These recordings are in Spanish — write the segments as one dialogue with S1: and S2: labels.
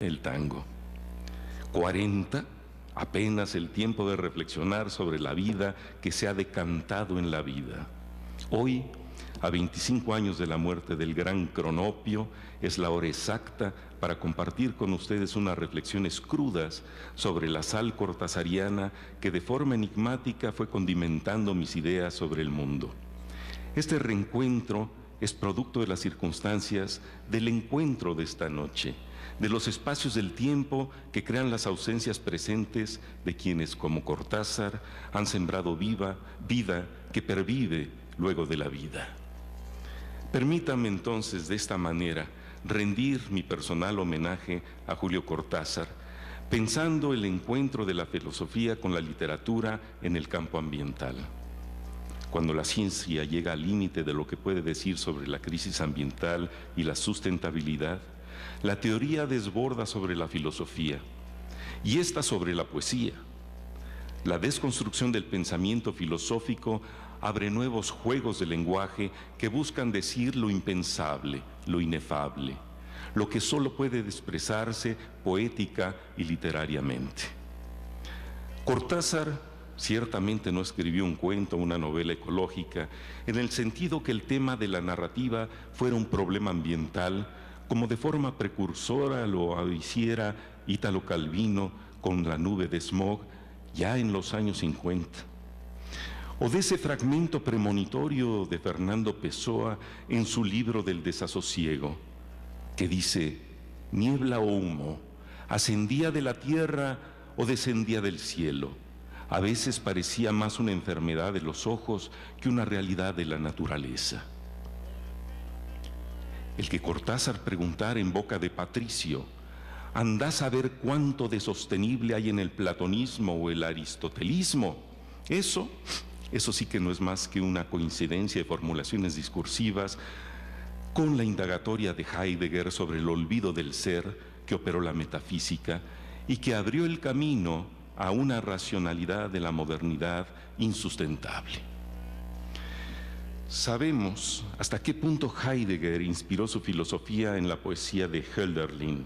S1: el tango. 40, apenas el tiempo de reflexionar sobre la vida que se ha decantado en la vida. Hoy, a 25 años de la muerte del gran Cronopio, es la hora exacta para compartir con ustedes unas reflexiones crudas sobre la sal cortasariana que de forma enigmática fue condimentando mis ideas sobre el mundo. Este reencuentro es producto de las circunstancias del encuentro de esta noche de los espacios del tiempo que crean las ausencias presentes de quienes, como Cortázar, han sembrado viva vida que pervive luego de la vida. Permítame entonces de esta manera rendir mi personal homenaje a Julio Cortázar, pensando el encuentro de la filosofía con la literatura en el campo ambiental. Cuando la ciencia llega al límite de lo que puede decir sobre la crisis ambiental y la sustentabilidad, la teoría desborda sobre la filosofía y esta sobre la poesía. La desconstrucción del pensamiento filosófico abre nuevos juegos de lenguaje que buscan decir lo impensable, lo inefable, lo que solo puede expresarse poética y literariamente. Cortázar ciertamente no escribió un cuento, una novela ecológica, en el sentido que el tema de la narrativa fuera un problema ambiental como de forma precursora lo hiciera Ítalo Calvino con la nube de smog ya en los años 50. O de ese fragmento premonitorio de Fernando Pessoa en su libro del desasosiego, que dice, niebla o humo, ascendía de la tierra o descendía del cielo. A veces parecía más una enfermedad de los ojos que una realidad de la naturaleza el que Cortázar preguntar en boca de Patricio, andás a ver cuánto de sostenible hay en el platonismo o el aristotelismo. Eso, eso sí que no es más que una coincidencia de formulaciones discursivas con la indagatoria de Heidegger sobre el olvido del ser que operó la metafísica y que abrió el camino a una racionalidad de la modernidad insustentable. Sabemos hasta qué punto Heidegger inspiró su filosofía en la poesía de Hölderlin,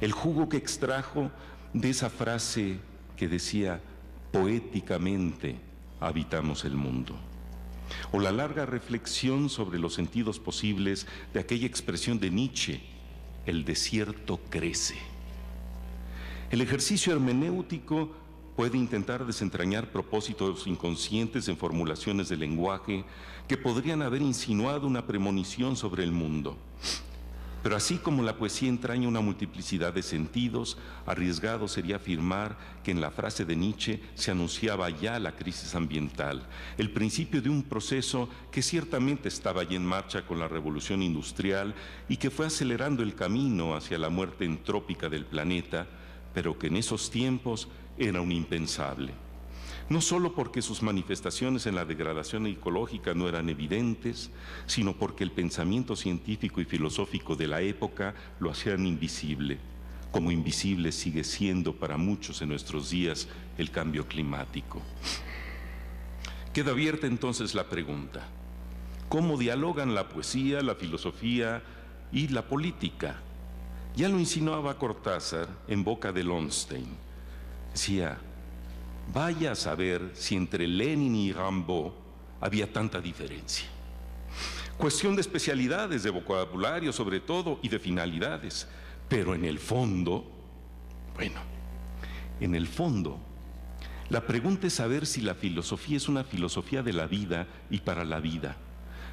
S1: el jugo que extrajo de esa frase que decía, poéticamente habitamos el mundo, o la larga reflexión sobre los sentidos posibles de aquella expresión de Nietzsche, el desierto crece. El ejercicio hermenéutico puede intentar desentrañar propósitos inconscientes en formulaciones de lenguaje que podrían haber insinuado una premonición sobre el mundo. Pero así como la poesía entraña una multiplicidad de sentidos, arriesgado sería afirmar que en la frase de Nietzsche se anunciaba ya la crisis ambiental, el principio de un proceso que ciertamente estaba ya en marcha con la revolución industrial y que fue acelerando el camino hacia la muerte entrópica del planeta, pero que en esos tiempos era un impensable. No solo porque sus manifestaciones en la degradación ecológica no eran evidentes, sino porque el pensamiento científico y filosófico de la época lo hacían invisible, como invisible sigue siendo para muchos en nuestros días el cambio climático. Queda abierta entonces la pregunta, ¿cómo dialogan la poesía, la filosofía y la política? Ya lo insinuaba Cortázar en boca de Lonstein decía, vaya a saber si entre Lenin y Rambo había tanta diferencia. Cuestión de especialidades, de vocabulario sobre todo, y de finalidades. Pero en el fondo, bueno, en el fondo, la pregunta es saber si la filosofía es una filosofía de la vida y para la vida.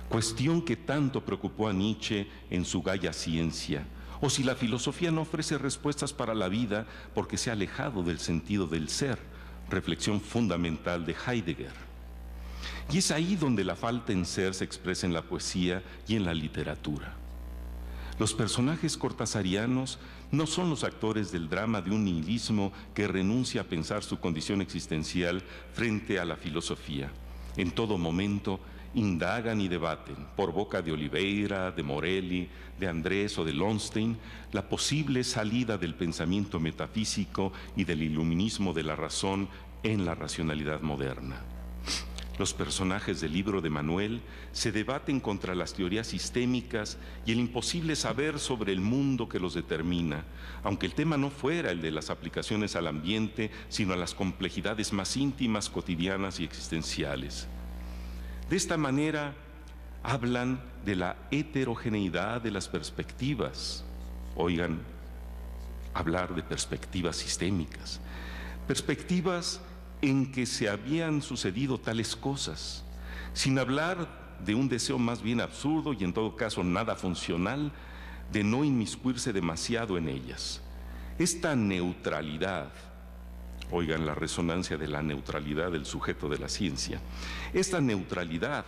S1: Cuestión que tanto preocupó a Nietzsche en su Gaia Ciencia o si la filosofía no ofrece respuestas para la vida porque se ha alejado del sentido del ser, reflexión fundamental de Heidegger. Y es ahí donde la falta en ser se expresa en la poesía y en la literatura. Los personajes cortasarianos no son los actores del drama de un nihilismo que renuncia a pensar su condición existencial frente a la filosofía. En todo momento indagan y debaten por boca de Oliveira, de Morelli, de Andrés o de Lonstein la posible salida del pensamiento metafísico y del iluminismo de la razón en la racionalidad moderna. Los personajes del libro de Manuel se debaten contra las teorías sistémicas y el imposible saber sobre el mundo que los determina, aunque el tema no fuera el de las aplicaciones al ambiente, sino a las complejidades más íntimas, cotidianas y existenciales. De esta manera hablan de la heterogeneidad de las perspectivas. Oigan, hablar de perspectivas sistémicas. Perspectivas en que se habían sucedido tales cosas, sin hablar de un deseo más bien absurdo y en todo caso nada funcional de no inmiscuirse demasiado en ellas. Esta neutralidad, oigan la resonancia de la neutralidad del sujeto de la ciencia. Esta neutralidad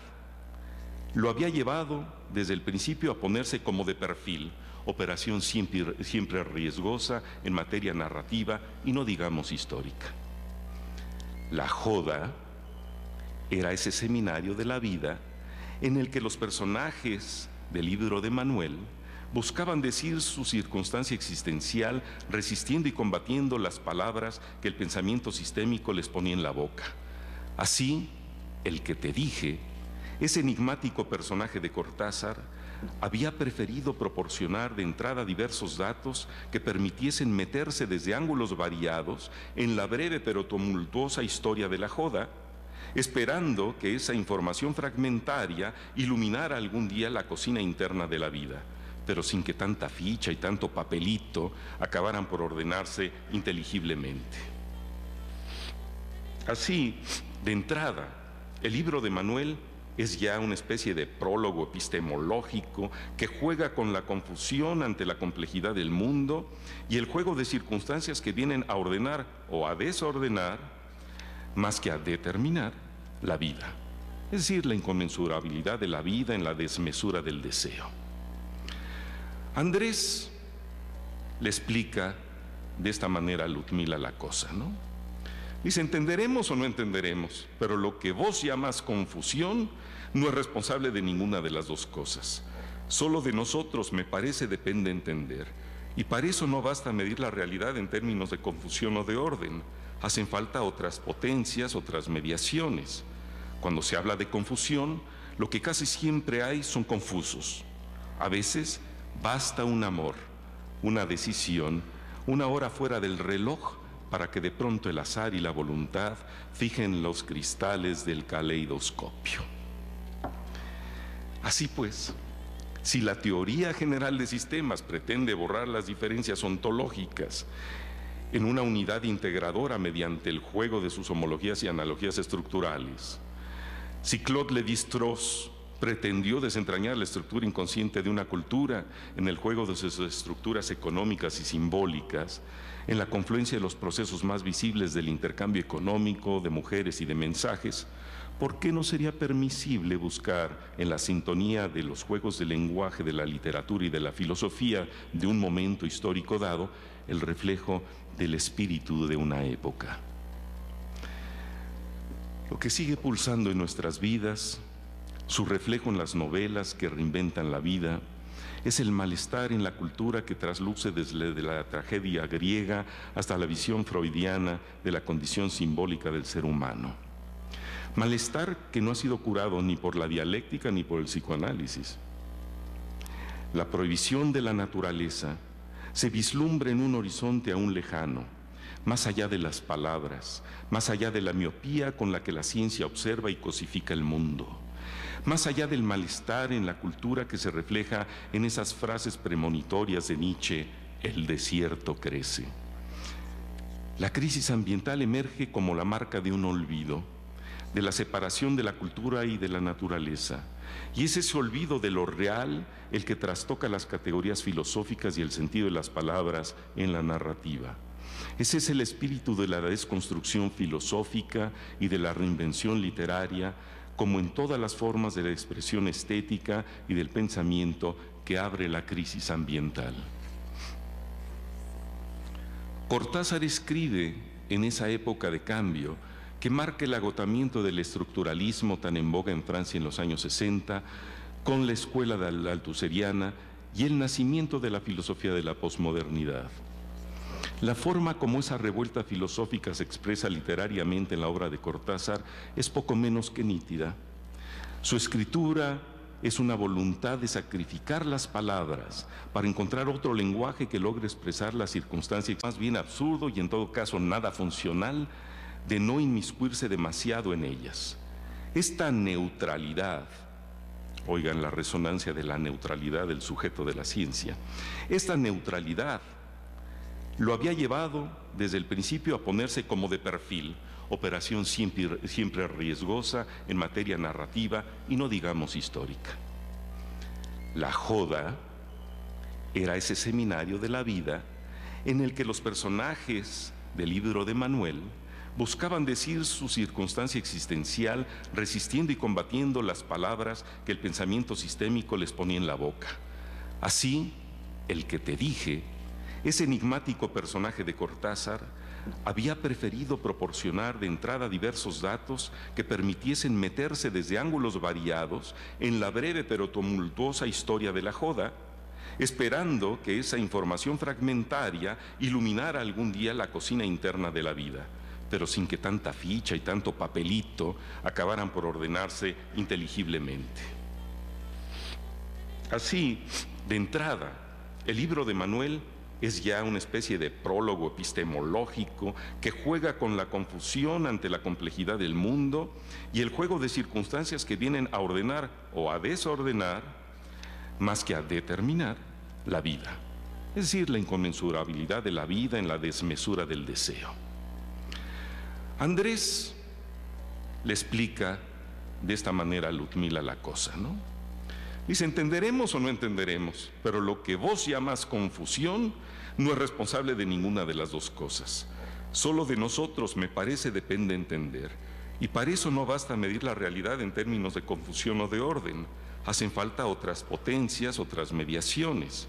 S1: lo había llevado desde el principio a ponerse como de perfil, operación siempre, riesgosa en materia narrativa y no digamos histórica. La joda era ese seminario de la vida en el que los personajes del libro de Manuel buscaban decir su circunstancia existencial resistiendo y combatiendo las palabras que el pensamiento sistémico les ponía en la boca. Así, el que te dije, ese enigmático personaje de Cortázar, había preferido proporcionar de entrada diversos datos que permitiesen meterse desde ángulos variados en la breve pero tumultuosa historia de la joda, esperando que esa información fragmentaria iluminara algún día la cocina interna de la vida pero sin que tanta ficha y tanto papelito acabaran por ordenarse inteligiblemente. Así, de entrada, el libro de Manuel es ya una especie de prólogo epistemológico que juega con la confusión ante la complejidad del mundo y el juego de circunstancias que vienen a ordenar o a desordenar, más que a determinar, la vida. Es decir, la inconmensurabilidad de la vida en la desmesura del deseo. Andrés le explica de esta manera a Ludmila la cosa, ¿no? Dice, entenderemos o no entenderemos, pero lo que vos llamas confusión no es responsable de ninguna de las dos cosas. Solo de nosotros, me parece, depende entender. Y para eso no basta medir la realidad en términos de confusión o de orden. Hacen falta otras potencias, otras mediaciones. Cuando se habla de confusión, lo que casi siempre hay son confusos. A veces Basta un amor, una decisión, una hora fuera del reloj para que de pronto el azar y la voluntad fijen los cristales del caleidoscopio. Así pues, si la teoría general de sistemas pretende borrar las diferencias ontológicas en una unidad integradora mediante el juego de sus homologías y analogías estructurales, si Claude Lévi-Strauss pretendió desentrañar la estructura inconsciente de una cultura en el juego de sus estructuras económicas y simbólicas, en la confluencia de los procesos más visibles del intercambio económico, de mujeres y de mensajes, ¿por qué no sería permisible buscar en la sintonía de los juegos de lenguaje, de la literatura y de la filosofía de un momento histórico dado el reflejo del espíritu de una época? Lo que sigue pulsando en nuestras vidas su reflejo en las novelas que reinventan la vida es el malestar en la cultura que trasluce desde la tragedia griega hasta la visión freudiana de la condición simbólica del ser humano. Malestar que no ha sido curado ni por la dialéctica ni por el psicoanálisis. La prohibición de la naturaleza se vislumbra en un horizonte aún lejano, más allá de las palabras, más allá de la miopía con la que la ciencia observa y cosifica el mundo. Más allá del malestar en la cultura que se refleja en esas frases premonitorias de Nietzsche, el desierto crece. La crisis ambiental emerge como la marca de un olvido, de la separación de la cultura y de la naturaleza. Y es ese olvido de lo real el que trastoca las categorías filosóficas y el sentido de las palabras en la narrativa. Ese es el espíritu de la desconstrucción filosófica y de la reinvención literaria como en todas las formas de la expresión estética y del pensamiento que abre la crisis ambiental. Cortázar escribe en esa época de cambio que marca el agotamiento del estructuralismo tan en boga en Francia en los años 60, con la escuela de la altuseriana y el nacimiento de la filosofía de la posmodernidad. La forma como esa revuelta filosófica se expresa literariamente en la obra de Cortázar es poco menos que nítida. Su escritura es una voluntad de sacrificar las palabras para encontrar otro lenguaje que logre expresar las circunstancias más bien absurdo y en todo caso nada funcional de no inmiscuirse demasiado en ellas. Esta neutralidad, oigan la resonancia de la neutralidad del sujeto de la ciencia, esta neutralidad lo había llevado desde el principio a ponerse como de perfil, operación siempre, siempre riesgosa en materia narrativa y no digamos histórica. La joda era ese seminario de la vida en el que los personajes del libro de Manuel buscaban decir su circunstancia existencial resistiendo y combatiendo las palabras que el pensamiento sistémico les ponía en la boca. Así, el que te dije ese enigmático personaje de Cortázar había preferido proporcionar de entrada diversos datos que permitiesen meterse desde ángulos variados en la breve pero tumultuosa historia de la joda, esperando que esa información fragmentaria iluminara algún día la cocina interna de la vida, pero sin que tanta ficha y tanto papelito acabaran por ordenarse inteligiblemente. Así, de entrada, el libro de Manuel es ya una especie de prólogo epistemológico que juega con la confusión ante la complejidad del mundo y el juego de circunstancias que vienen a ordenar o a desordenar, más que a determinar, la vida. Es decir, la inconmensurabilidad de la vida en la desmesura del deseo. Andrés le explica de esta manera a Ludmila la cosa, ¿no? Dice, entenderemos o no entenderemos, pero lo que vos llamas confusión no es responsable de ninguna de las dos cosas. Solo de nosotros, me parece, depende entender. Y para eso no basta medir la realidad en términos de confusión o de orden. Hacen falta otras potencias, otras mediaciones.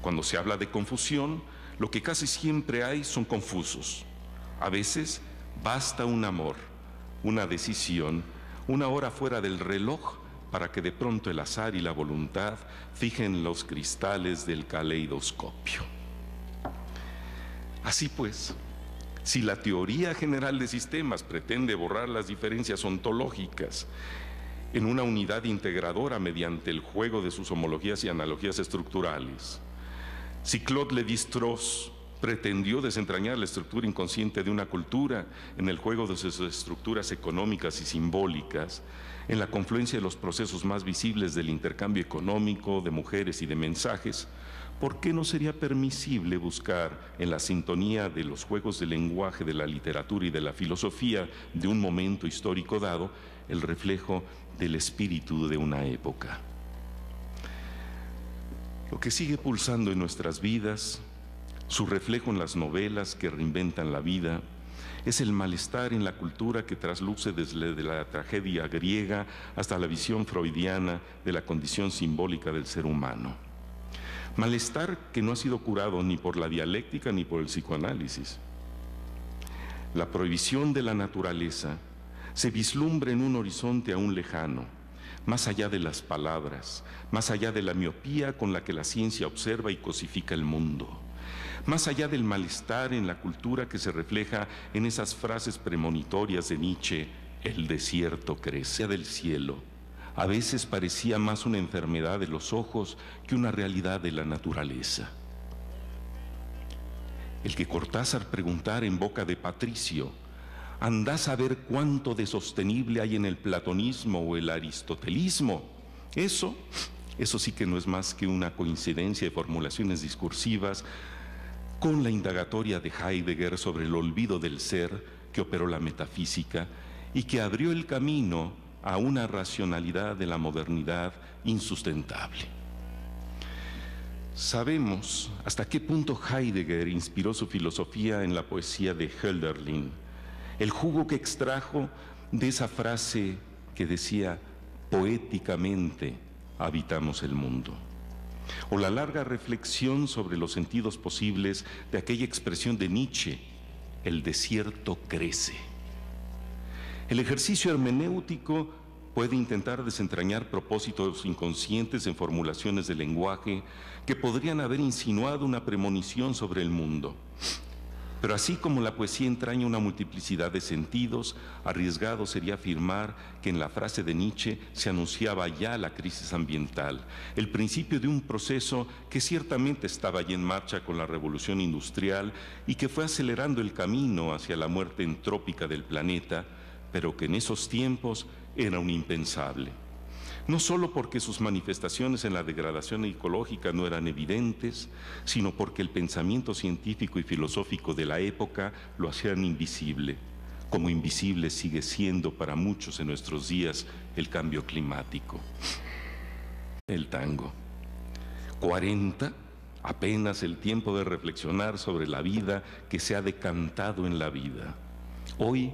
S1: Cuando se habla de confusión, lo que casi siempre hay son confusos. A veces basta un amor, una decisión, una hora fuera del reloj para que de pronto el azar y la voluntad fijen los cristales del caleidoscopio. Así pues, si la teoría general de sistemas pretende borrar las diferencias ontológicas en una unidad integradora mediante el juego de sus homologías y analogías estructurales, si Claude le strauss pretendió desentrañar la estructura inconsciente de una cultura en el juego de sus estructuras económicas y simbólicas, en la confluencia de los procesos más visibles del intercambio económico, de mujeres y de mensajes, ¿por qué no sería permisible buscar en la sintonía de los juegos de lenguaje, de la literatura y de la filosofía de un momento histórico dado el reflejo del espíritu de una época? Lo que sigue pulsando en nuestras vidas su reflejo en las novelas que reinventan la vida es el malestar en la cultura que trasluce desde la tragedia griega hasta la visión freudiana de la condición simbólica del ser humano. Malestar que no ha sido curado ni por la dialéctica ni por el psicoanálisis. La prohibición de la naturaleza se vislumbra en un horizonte aún lejano, más allá de las palabras, más allá de la miopía con la que la ciencia observa y cosifica el mundo más allá del malestar en la cultura que se refleja en esas frases premonitorias de Nietzsche, el desierto crece del cielo. A veces parecía más una enfermedad de los ojos que una realidad de la naturaleza. El que Cortázar preguntar en boca de Patricio, andás a ver cuánto de sostenible hay en el platonismo o el aristotelismo. Eso, eso sí que no es más que una coincidencia de formulaciones discursivas con la indagatoria de Heidegger sobre el olvido del ser que operó la metafísica y que abrió el camino a una racionalidad de la modernidad insustentable. Sabemos hasta qué punto Heidegger inspiró su filosofía en la poesía de Hölderlin, el jugo que extrajo de esa frase que decía, poéticamente habitamos el mundo o la larga reflexión sobre los sentidos posibles de aquella expresión de Nietzsche, el desierto crece. El ejercicio hermenéutico puede intentar desentrañar propósitos inconscientes en formulaciones de lenguaje que podrían haber insinuado una premonición sobre el mundo, pero así como la poesía entraña una multiplicidad de sentidos, arriesgado sería afirmar que en la frase de Nietzsche se anunciaba ya la crisis ambiental, el principio de un proceso que ciertamente estaba ya en marcha con la revolución industrial y que fue acelerando el camino hacia la muerte entrópica del planeta, pero que en esos tiempos era un impensable no solo porque sus manifestaciones en la degradación ecológica no eran evidentes, sino porque el pensamiento científico y filosófico de la época lo hacían invisible, como invisible sigue siendo para muchos en nuestros días el cambio climático. El tango. 40, apenas el tiempo de reflexionar sobre la vida que se ha decantado en la vida. Hoy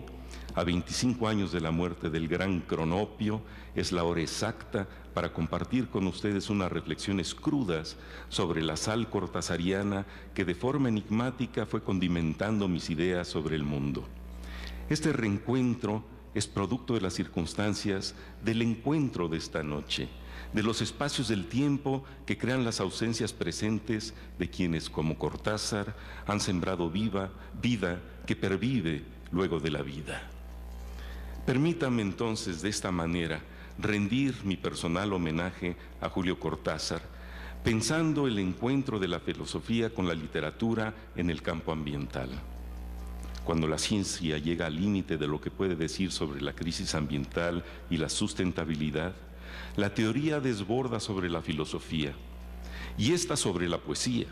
S1: a 25 años de la muerte del gran Cronopio es la hora exacta para compartir con ustedes unas reflexiones crudas sobre la sal cortasariana que de forma enigmática fue condimentando mis ideas sobre el mundo. Este reencuentro es producto de las circunstancias del encuentro de esta noche, de los espacios del tiempo que crean las ausencias presentes de quienes, como Cortázar, han sembrado viva vida que pervive luego de la vida. Permítame entonces de esta manera rendir mi personal homenaje a Julio Cortázar, pensando el encuentro de la filosofía con la literatura en el campo ambiental. Cuando la ciencia llega al límite de lo que puede decir sobre la crisis ambiental y la sustentabilidad, la teoría desborda sobre la filosofía y esta sobre la poesía.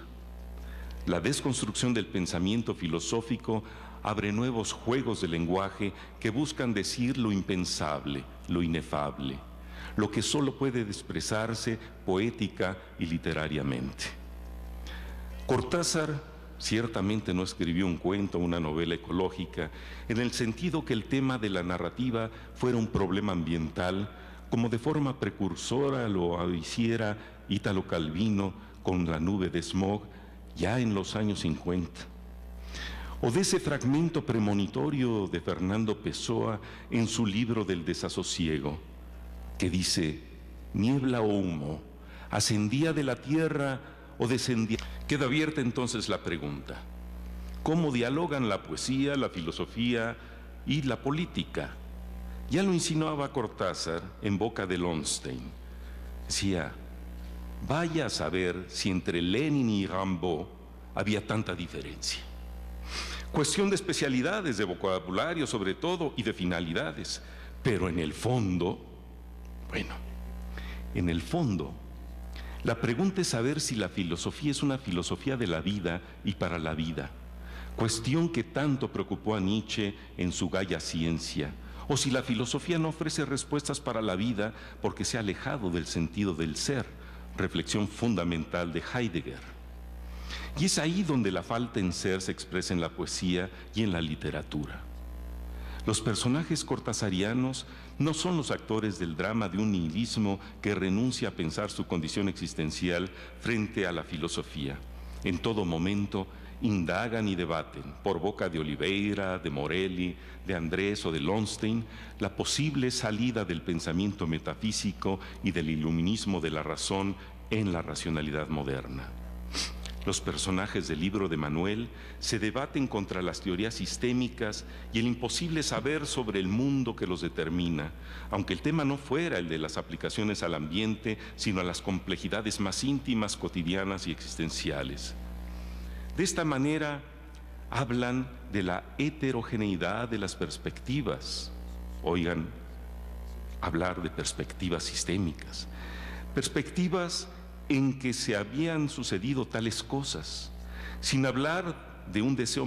S1: La desconstrucción del pensamiento filosófico abre nuevos juegos de lenguaje que buscan decir lo impensable, lo inefable, lo que solo puede expresarse poética y literariamente. Cortázar ciertamente no escribió un cuento, una novela ecológica, en el sentido que el tema de la narrativa fuera un problema ambiental, como de forma precursora lo hiciera Ítalo Calvino con la nube de smog ya en los años 50 o de ese fragmento premonitorio de Fernando Pessoa en su libro del desasosiego, que dice, niebla o humo, ascendía de la tierra o descendía. Queda abierta entonces la pregunta, ¿cómo dialogan la poesía, la filosofía y la política? Ya lo insinuaba Cortázar en boca de Lonstein. Decía, vaya a saber si entre Lenin y Rambo había tanta diferencia. Cuestión de especialidades, de vocabulario sobre todo y de finalidades. Pero en el fondo, bueno, en el fondo, la pregunta es saber si la filosofía es una filosofía de la vida y para la vida. Cuestión que tanto preocupó a Nietzsche en su Gaia Ciencia o si la filosofía no ofrece respuestas para la vida porque se ha alejado del sentido del ser, reflexión fundamental de Heidegger. Y es ahí donde la falta en ser se expresa en la poesía y en la literatura. Los personajes cortasarianos no son los actores del drama de un nihilismo que renuncia a pensar su condición existencial frente a la filosofía. En todo momento indagan y debaten, por boca de Oliveira, de Morelli, de Andrés o de Lonstein, la posible salida del pensamiento metafísico y del iluminismo de la razón en la racionalidad moderna. Los personajes del libro de Manuel se debaten contra las teorías sistémicas y el imposible saber sobre el mundo que los determina, aunque el tema no fuera el de las aplicaciones al ambiente, sino a las complejidades más íntimas, cotidianas y existenciales. De esta manera hablan de la heterogeneidad de las perspectivas. Oigan, hablar de perspectivas sistémicas. Perspectivas en que se habían sucedido tales cosas, sin hablar de un deseo